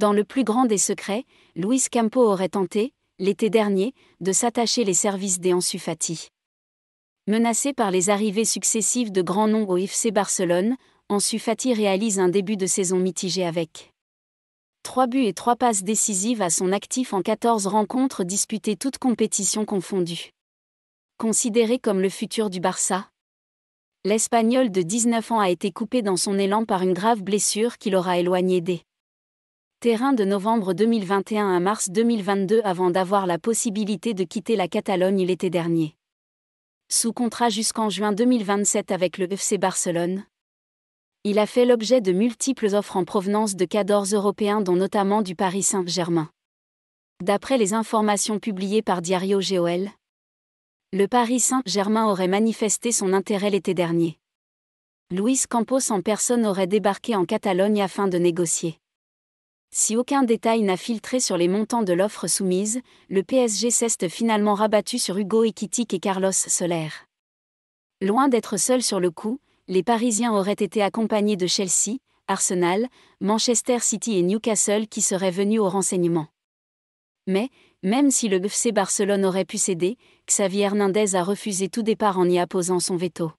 Dans le plus grand des secrets, Luis Campo aurait tenté, l'été dernier, de s'attacher les services des Fati. Menacé par les arrivées successives de grands noms au FC Barcelone, Ansufati réalise un début de saison mitigé avec 3 buts et 3 passes décisives à son actif en 14 rencontres disputées toutes compétitions confondues. Considéré comme le futur du Barça, l'Espagnol de 19 ans a été coupé dans son élan par une grave blessure qui l'aura éloigné des terrain de novembre 2021 à mars 2022 avant d'avoir la possibilité de quitter la Catalogne l'été dernier. Sous contrat jusqu'en juin 2027 avec le FC Barcelone, il a fait l'objet de multiples offres en provenance de cadors européens dont notamment du Paris Saint-Germain. D'après les informations publiées par Diario GOL, le Paris Saint-Germain aurait manifesté son intérêt l'été dernier. Luis Campos en personne aurait débarqué en Catalogne afin de négocier. Si aucun détail n'a filtré sur les montants de l'offre soumise, le PSG s'est finalement rabattu sur Hugo Equitic et Carlos Soler. Loin d'être seul sur le coup, les Parisiens auraient été accompagnés de Chelsea, Arsenal, Manchester City et Newcastle qui seraient venus au renseignement. Mais, même si le FC Barcelone aurait pu céder, Xavier Hernandez a refusé tout départ en y apposant son veto.